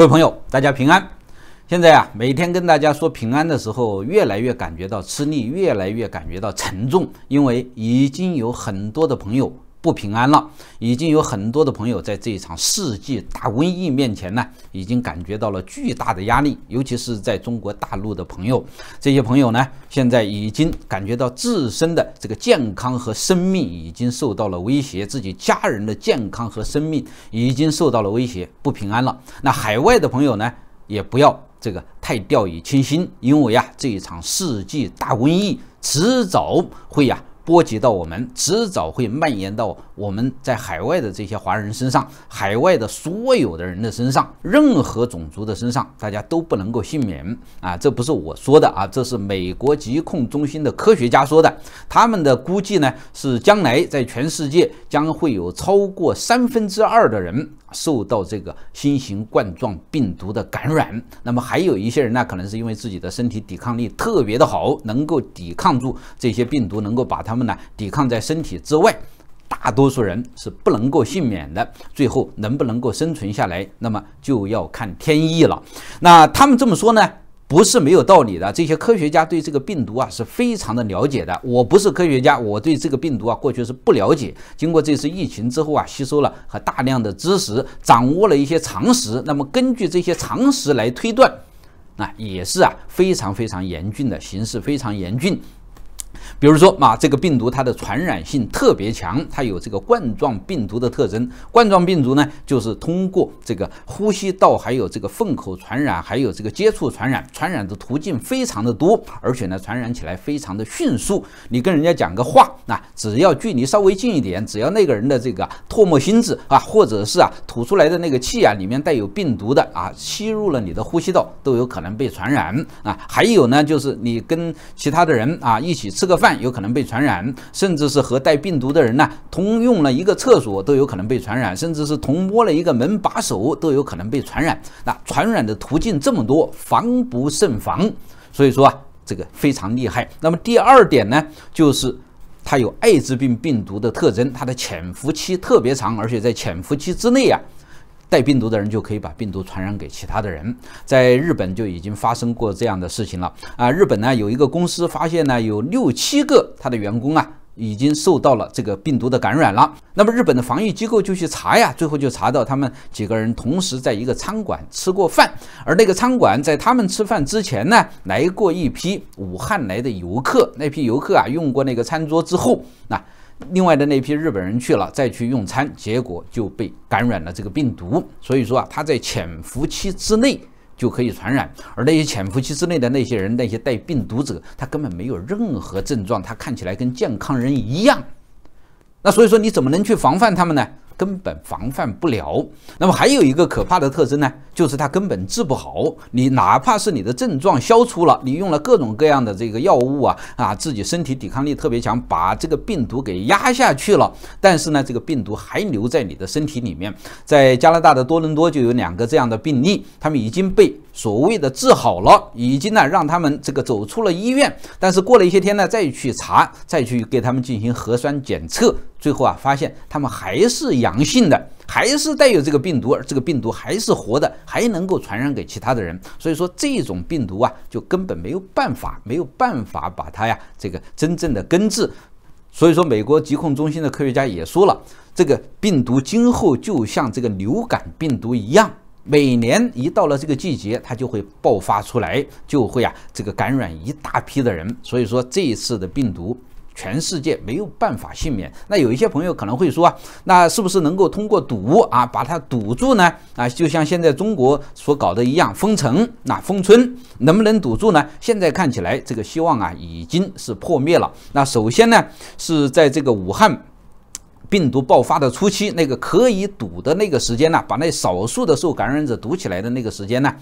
各位朋友，大家平安。现在啊，每天跟大家说平安的时候，越来越感觉到吃力，越来越感觉到沉重，因为已经有很多的朋友。不平安了，已经有很多的朋友在这一场世纪大瘟疫面前呢，已经感觉到了巨大的压力，尤其是在中国大陆的朋友，这些朋友呢，现在已经感觉到自身的这个健康和生命已经受到了威胁，自己家人的健康和生命已经受到了威胁，不平安了。那海外的朋友呢，也不要这个太掉以轻心，因为啊，这一场世纪大瘟疫迟早会呀。波及到我们，迟早会蔓延到我们在海外的这些华人身上，海外的所有的人的身上，任何种族的身上，大家都不能够幸免啊！这不是我说的啊，这是美国疾控中心的科学家说的，他们的估计呢是将来在全世界将会有超过三分之二的人。受到这个新型冠状病毒的感染，那么还有一些人呢，可能是因为自己的身体抵抗力特别的好，能够抵抗住这些病毒，能够把它们呢抵抗在身体之外。大多数人是不能够幸免的，最后能不能够生存下来，那么就要看天意了。那他们这么说呢？不是没有道理的，这些科学家对这个病毒啊是非常的了解的。我不是科学家，我对这个病毒啊过去是不了解。经过这次疫情之后啊，吸收了和大量的知识，掌握了一些常识。那么根据这些常识来推断，那也是啊非常非常严峻的形势，非常严峻。比如说啊，这个病毒它的传染性特别强，它有这个冠状病毒的特征。冠状病毒呢，就是通过这个呼吸道，还有这个粪口传染，还有这个接触传染，传染的途径非常的多，而且呢，传染起来非常的迅速。你跟人家讲个话，那只要距离稍微近一点，只要那个人的这个唾沫星子啊，或者是啊吐出来的那个气啊，里面带有病毒的啊，吸入了你的呼吸道，都有可能被传染啊。还有呢，就是你跟其他的人啊一起吃个。饭有可能被传染，甚至是和带病毒的人呢，通用了一个厕所都有可能被传染，甚至是同摸了一个门把手都有可能被传染。那传染的途径这么多，防不胜防，所以说啊，这个非常厉害。那么第二点呢，就是它有艾滋病病毒的特征，它的潜伏期特别长，而且在潜伏期之内啊。带病毒的人就可以把病毒传染给其他的人，在日本就已经发生过这样的事情了啊！日本呢有一个公司发现呢有六七个他的员工啊已经受到了这个病毒的感染了，那么日本的防疫机构就去查呀，最后就查到他们几个人同时在一个餐馆吃过饭，而那个餐馆在他们吃饭之前呢来过一批武汉来的游客，那批游客啊用过那个餐桌之后啊。另外的那批日本人去了，再去用餐，结果就被感染了这个病毒。所以说啊，他在潜伏期之内就可以传染，而那些潜伏期之内的那些人，那些带病毒者，他根本没有任何症状，他看起来跟健康人一样。那所以说，你怎么能去防范他们呢？根本防范不了。那么还有一个可怕的特征呢，就是它根本治不好。你哪怕是你的症状消除了，你用了各种各样的这个药物啊啊，自己身体抵抗力特别强，把这个病毒给压下去了，但是呢，这个病毒还留在你的身体里面。在加拿大的多伦多就有两个这样的病例，他们已经被。所谓的治好了，已经呢让他们这个走出了医院，但是过了一些天呢，再去查，再去给他们进行核酸检测，最后啊发现他们还是阳性的，还是带有这个病毒，而这个病毒还是活的，还能够传染给其他的人。所以说这种病毒啊，就根本没有办法，没有办法把它呀这个真正的根治。所以说美国疾控中心的科学家也说了，这个病毒今后就像这个流感病毒一样。每年一到了这个季节，它就会爆发出来，就会啊，这个感染一大批的人。所以说，这一次的病毒，全世界没有办法幸免。那有一些朋友可能会说，那是不是能够通过堵啊，把它堵住呢？啊，就像现在中国所搞的一样，封城，那封村，能不能堵住呢？现在看起来，这个希望啊，已经是破灭了。那首先呢，是在这个武汉。病毒爆发的初期，那个可以堵的那个时间呢，把那少数的受感染者堵起来的那个时间呢，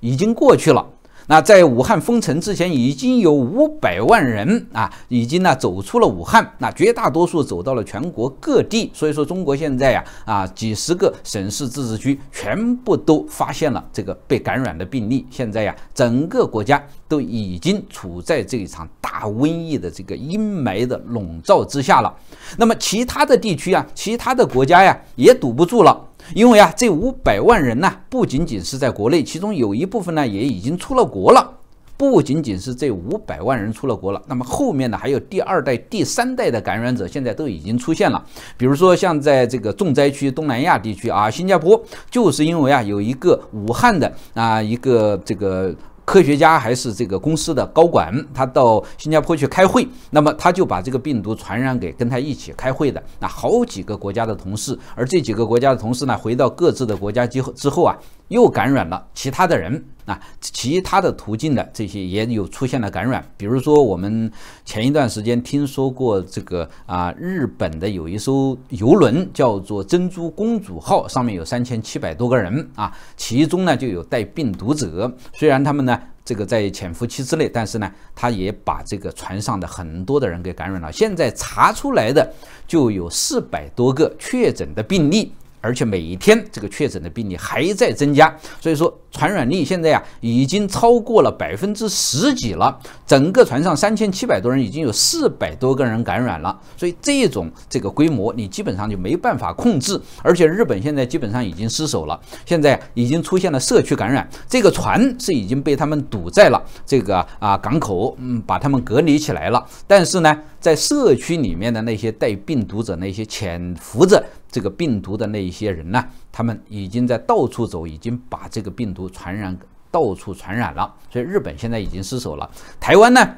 已经过去了。那在武汉封城之前，已经有五百万人啊，已经呢走出了武汉，那绝大多数走到了全国各地。所以说，中国现在呀，啊，几十个省市自治区全部都发现了这个被感染的病例。现在呀，整个国家都已经处在这一场大瘟疫的这个阴霾的笼罩之下了。那么，其他的地区啊，其他的国家呀，也堵不住了。因为啊，这五百万人呢，不仅仅是在国内，其中有一部分呢，也已经出了国了。不仅仅是这五百万人出了国了，那么后面呢，还有第二代、第三代的感染者，现在都已经出现了。比如说，像在这个重灾区东南亚地区啊，新加坡，就是因为啊，有一个武汉的啊一个这个。科学家还是这个公司的高管，他到新加坡去开会，那么他就把这个病毒传染给跟他一起开会的那好几个国家的同事，而这几个国家的同事呢，回到各自的国家之后之后啊，又感染了其他的人。那其他的途径的这些也有出现了感染，比如说我们前一段时间听说过这个啊，日本的有一艘游轮叫做“珍珠公主号”，上面有三千七百多个人啊，其中呢就有带病毒者，虽然他们呢这个在潜伏期之内，但是呢他也把这个船上的很多的人给感染了，现在查出来的就有四百多个确诊的病例。而且每一天这个确诊的病例还在增加，所以说传染力现在呀已经超过了百分之十几了。整个船上三千七百多人，已经有四百多个人感染了。所以这种这个规模，你基本上就没办法控制。而且日本现在基本上已经失守了，现在已经出现了社区感染。这个船是已经被他们堵在了这个啊港口，嗯，把他们隔离起来了。但是呢。在社区里面的那些带病毒者，那些潜伏着这个病毒的那一些人呢，他们已经在到处走，已经把这个病毒传染到处传染了。所以日本现在已经失手了，台湾呢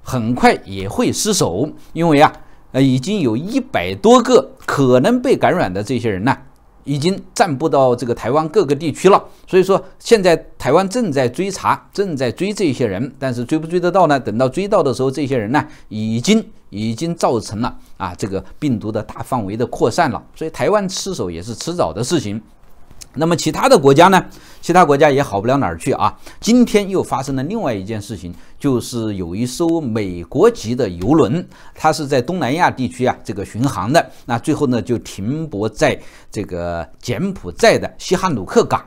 很快也会失手，因为啊，呃，已经有一百多个可能被感染的这些人呢，已经散布到这个台湾各个地区了。所以说，现在台湾正在追查，正在追这些人，但是追不追得到呢？等到追到的时候，这些人呢已经。已经造成了啊，这个病毒的大范围的扩散了，所以台湾失守也是迟早的事情。那么其他的国家呢？其他国家也好不了哪儿去啊！今天又发生了另外一件事情。就是有一艘美国籍的游轮，它是在东南亚地区啊这个巡航的，那最后呢就停泊在这个柬埔寨的西哈努克港。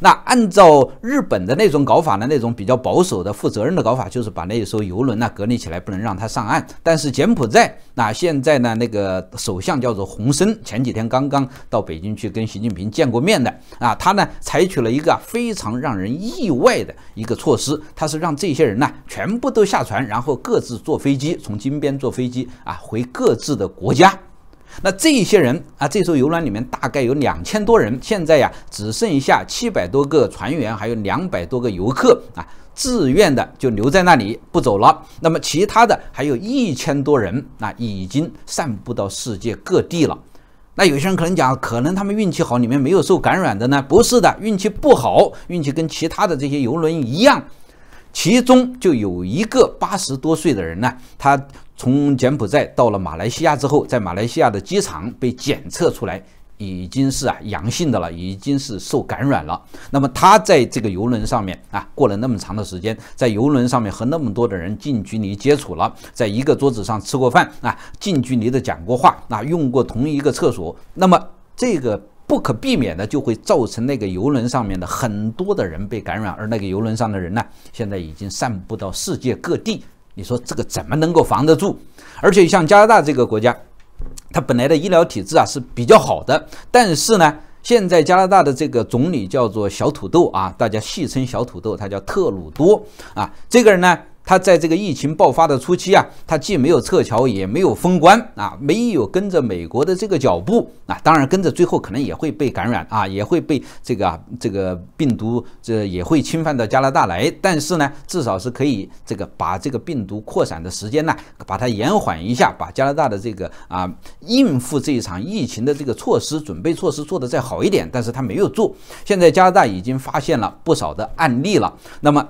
那按照日本的那种搞法呢，那种比较保守的负责任的搞法，就是把那一艘游轮呢隔离起来，不能让它上岸。但是柬埔寨那现在呢，那个首相叫做洪森，前几天刚刚到北京去跟习近平见过面的啊，他呢采取了一个非常让人意外的一个措施，他是让这些人呢。全部都下船，然后各自坐飞机，从金边坐飞机啊回各自的国家。那这一些人啊，这艘游轮里面大概有两千多人，现在呀只剩下七百多个船员，还有两百多个游客啊自愿的就留在那里不走了。那么其他的还有一千多人，那已经散布到世界各地了。那有些人可能讲，可能他们运气好，里面没有受感染的呢？不是的，运气不好，运气跟其他的这些游轮一样。其中就有一个八十多岁的人呢，他从柬埔寨到了马来西亚之后，在马来西亚的机场被检测出来已经是啊阳性的了，已经是受感染了。那么他在这个游轮上面啊过了那么长的时间，在游轮上面和那么多的人近距离接触了，在一个桌子上吃过饭啊，近距离的讲过话，那用过同一个厕所。那么这个。不可避免的就会造成那个游轮上面的很多的人被感染，而那个游轮上的人呢，现在已经散布到世界各地。你说这个怎么能够防得住？而且像加拿大这个国家，它本来的医疗体制啊是比较好的，但是呢，现在加拿大的这个总理叫做小土豆啊，大家戏称小土豆，他叫特鲁多啊，这个人呢。他在这个疫情爆发的初期啊，他既没有撤侨，也没有封关啊，没有跟着美国的这个脚步啊。当然，跟着最后可能也会被感染啊，也会被这个啊这个病毒这也会侵犯到加拿大来。但是呢，至少是可以这个把这个病毒扩散的时间呢，把它延缓一下，把加拿大的这个啊应付这一场疫情的这个措施准备措施做得再好一点。但是他没有做，现在加拿大已经发现了不少的案例了。那么。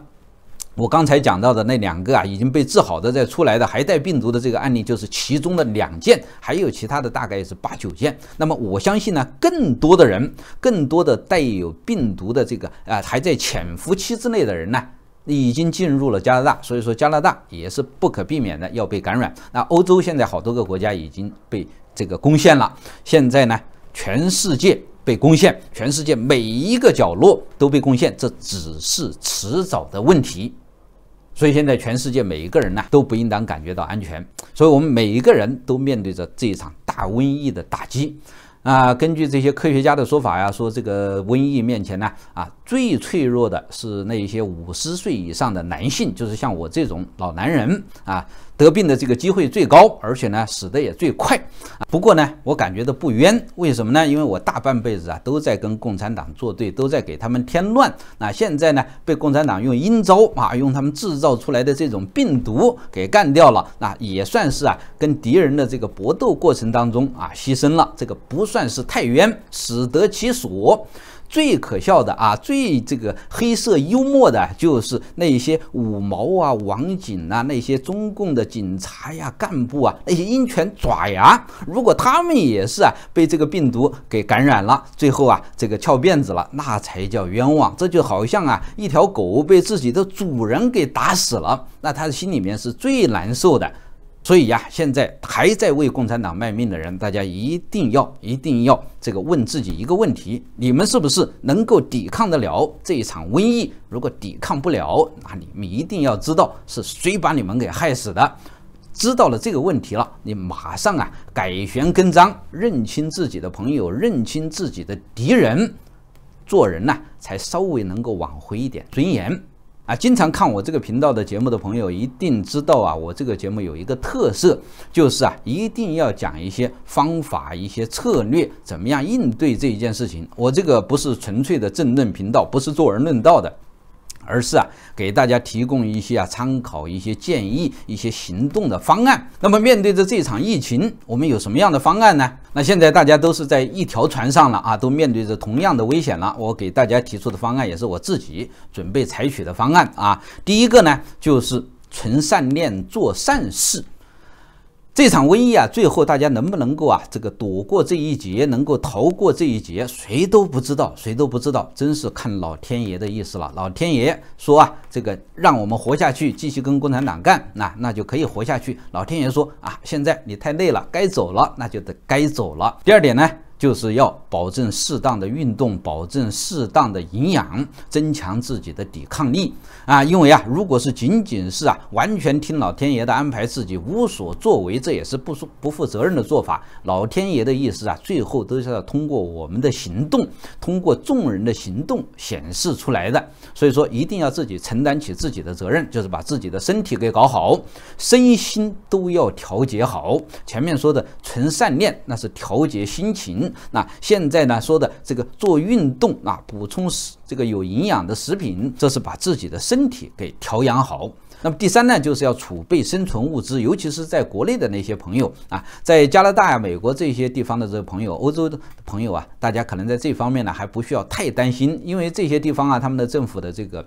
我刚才讲到的那两个啊，已经被治好的在出来的还带病毒的这个案例，就是其中的两件，还有其他的大概也是八九件。那么我相信呢，更多的人，更多的带有病毒的这个啊还在潜伏期之内的人呢，已经进入了加拿大，所以说加拿大也是不可避免的要被感染。那欧洲现在好多个国家已经被这个攻陷了，现在呢，全世界被攻陷，全世界每一个角落都被攻陷，这只是迟早的问题。所以现在全世界每一个人呢都不应当感觉到安全，所以我们每一个人都面对着这一场大瘟疫的打击。啊，根据这些科学家的说法呀，说这个瘟疫面前呢，啊，最脆弱的是那一些五十岁以上的男性，就是像我这种老男人啊。得病的这个机会最高，而且呢死的也最快。不过呢，我感觉到不冤，为什么呢？因为我大半辈子啊都在跟共产党作对，都在给他们添乱。那现在呢，被共产党用阴招啊，用他们制造出来的这种病毒给干掉了。那也算是啊，跟敌人的这个搏斗过程当中啊，牺牲了，这个不算是太冤，死得其所。最可笑的啊，最这个黑色幽默的，就是那些五毛啊、网警啊、那些中共的警察呀、干部啊，那些鹰犬爪牙，如果他们也是啊被这个病毒给感染了，最后啊这个翘辫子了，那才叫冤枉。这就好像啊一条狗被自己的主人给打死了，那它心里面是最难受的。所以呀，现在还在为共产党卖命的人，大家一定要、一定要这个问自己一个问题：你们是不是能够抵抗得了这一场瘟疫？如果抵抗不了，那你们一定要知道是谁把你们给害死的。知道了这个问题了，你马上啊改弦更张，认清自己的朋友，认清自己的敌人，做人呐，才稍微能够挽回一点尊严。啊，经常看我这个频道的节目的朋友一定知道啊，我这个节目有一个特色，就是啊，一定要讲一些方法、一些策略，怎么样应对这一件事情。我这个不是纯粹的政论频道，不是坐而论道的。而是啊，给大家提供一些啊参考、一些建议、一些行动的方案。那么，面对着这场疫情，我们有什么样的方案呢？那现在大家都是在一条船上了啊，都面对着同样的危险了。我给大家提出的方案，也是我自己准备采取的方案啊。第一个呢，就是存善念，做善事。这场瘟疫啊，最后大家能不能够啊，这个躲过这一劫，能够逃过这一劫，谁都不知道，谁都不知道，真是看老天爷的意思了。老天爷说啊，这个让我们活下去，继续跟共产党干，那那就可以活下去。老天爷说啊，现在你太累了，该走了，那就得该走了。第二点呢？就是要保证适当的运动，保证适当的营养，增强自己的抵抗力啊！因为啊，如果是仅仅是啊，完全听老天爷的安排，自己无所作为，这也是不不不负责任的做法。老天爷的意思啊，最后都是要通过我们的行动，通过众人的行动显示出来的。所以说，一定要自己承担起自己的责任，就是把自己的身体给搞好，身心都要调节好。前面说的纯善念，那是调节心情。那现在呢，说的这个做运动啊，补充食这个有营养的食品，这是把自己的身体给调养好。那么第三呢，就是要储备生存物资，尤其是在国内的那些朋友啊，在加拿大、美国这些地方的这个朋友、欧洲的朋友啊，大家可能在这方面呢还不需要太担心，因为这些地方啊，他们的政府的这个。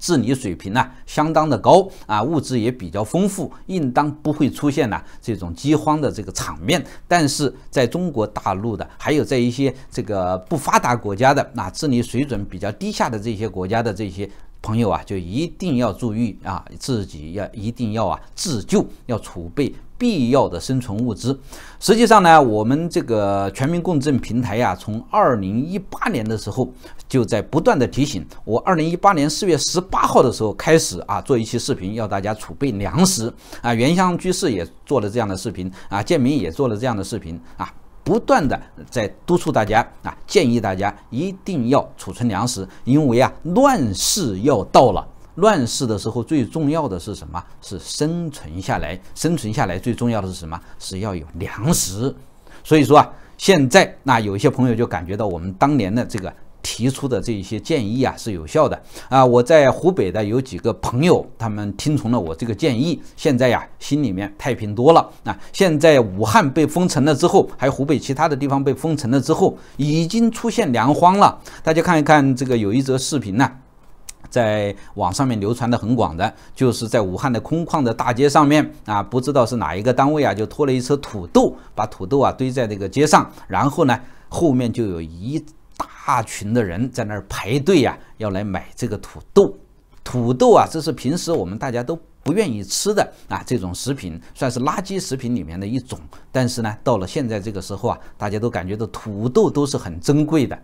治理水平呢，相当的高啊，物资也比较丰富，应当不会出现呢这种饥荒的这个场面。但是在中国大陆的，还有在一些这个不发达国家的，那治理水准比较低下的这些国家的这些。朋友啊，就一定要注意啊，自己要一定要啊自救，要储备必要的生存物资。实际上呢，我们这个全民共振平台呀，从二零一八年的时候就在不断的提醒我。二零一八年四月十八号的时候开始啊，做一期视频，要大家储备粮食啊。原乡居士也做了这样的视频啊，建民也做了这样的视频啊。不断的在督促大家啊，建议大家一定要储存粮食，因为啊，乱世要到了，乱世的时候最重要的是什么？是生存下来，生存下来最重要的是什么？是要有粮食。所以说啊，现在那有一些朋友就感觉到我们当年的这个。提出的这一些建议啊是有效的啊！我在湖北的有几个朋友，他们听从了我这个建议，现在呀心里面太平多了啊！现在武汉被封城了之后，还有湖北其他的地方被封城了之后，已经出现粮荒了。大家看一看这个，有一则视频呢，在网上面流传的很广的，就是在武汉的空旷的大街上面啊，不知道是哪一个单位啊，就拖了一车土豆，把土豆啊堆在这个街上，然后呢后面就有一。大群的人在那儿排队呀，要来买这个土豆。土豆啊，这是平时我们大家都不愿意吃的啊，这种食品算是垃圾食品里面的一种。但是呢，到了现在这个时候啊，大家都感觉到土豆都是很珍贵的。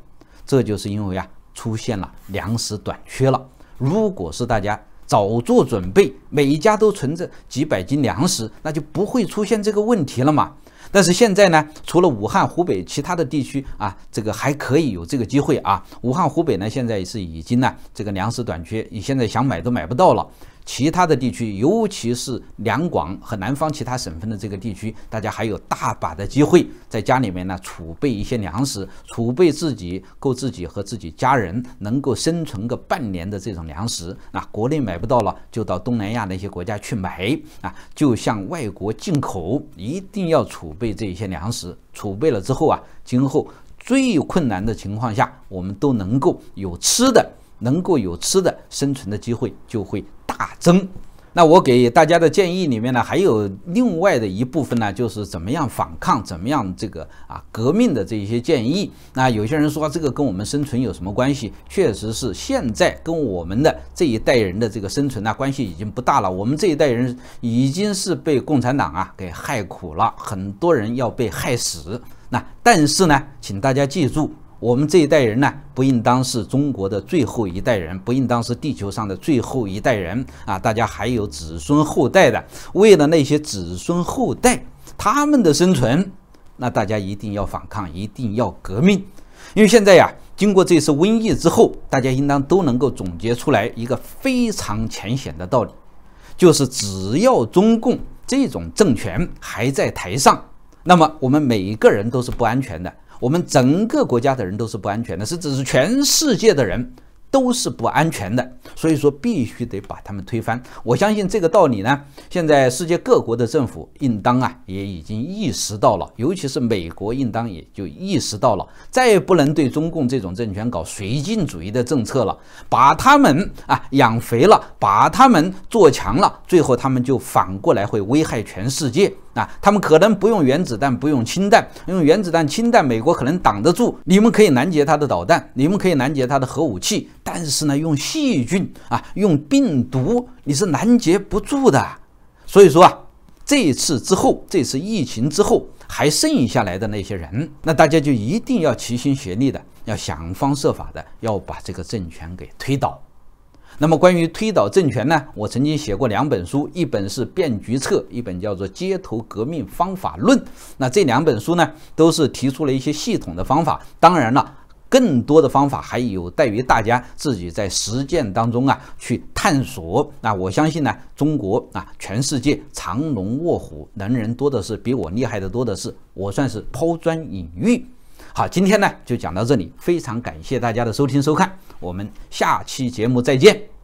这就是因为啊，出现了粮食短缺了。如果是大家早做准备，每一家都存着几百斤粮食，那就不会出现这个问题了嘛。但是现在呢，除了武汉、湖北其他的地区啊，这个还可以有这个机会啊。武汉、湖北呢，现在是已经呢，这个粮食短缺，你现在想买都买不到了。其他的地区，尤其是两广和南方其他省份的这个地区，大家还有大把的机会，在家里面呢储备一些粮食，储备自己够自己和自己家人能够生存个半年的这种粮食。那国内买不到了，就到东南亚那些国家去买啊，就向外国进口，一定要储备这一些粮食。储备了之后啊，今后最困难的情况下，我们都能够有吃的，能够有吃的生存的机会就会。大增，那我给大家的建议里面呢，还有另外的一部分呢，就是怎么样反抗，怎么样这个啊革命的这一些建议。那有些人说这个跟我们生存有什么关系？确实是现在跟我们的这一代人的这个生存呢关系已经不大了。我们这一代人已经是被共产党啊给害苦了，很多人要被害死。那但是呢，请大家记住。我们这一代人呢，不应当是中国的最后一代人，不应当是地球上的最后一代人啊！大家还有子孙后代的，为了那些子孙后代他们的生存，那大家一定要反抗，一定要革命。因为现在呀，经过这次瘟疫之后，大家应当都能够总结出来一个非常浅显的道理，就是只要中共这种政权还在台上，那么我们每一个人都是不安全的。我们整个国家的人都是不安全的，甚至是全世界的人都是不安全的。所以说，必须得把他们推翻。我相信这个道理呢。现在世界各国的政府应当啊，也已经意识到了，尤其是美国，应当也就意识到了，再也不能对中共这种政权搞绥靖主义的政策了。把他们啊养肥了，把他们做强了，最后他们就反过来会危害全世界。啊，他们可能不用原子弹，不用氢弹，用原子弹、氢弹，美国可能挡得住，你们可以拦截他的导弹，你们可以拦截他的核武器，但是呢，用细菌啊，用病毒，你是拦截不住的。所以说啊，这次之后，这次疫情之后还剩下来的那些人，那大家就一定要齐心协力的，要想方设法的要把这个政权给推倒。那么关于推倒政权呢，我曾经写过两本书，一本是《变局策》，一本叫做《街头革命方法论》。那这两本书呢，都是提出了一些系统的方法。当然了，更多的方法还有待于大家自己在实践当中啊去探索。那我相信呢，中国啊，全世界藏龙卧虎，能人多的是，比我厉害的多的是。我算是抛砖引玉。好，今天呢就讲到这里，非常感谢大家的收听收看，我们下期节目再见。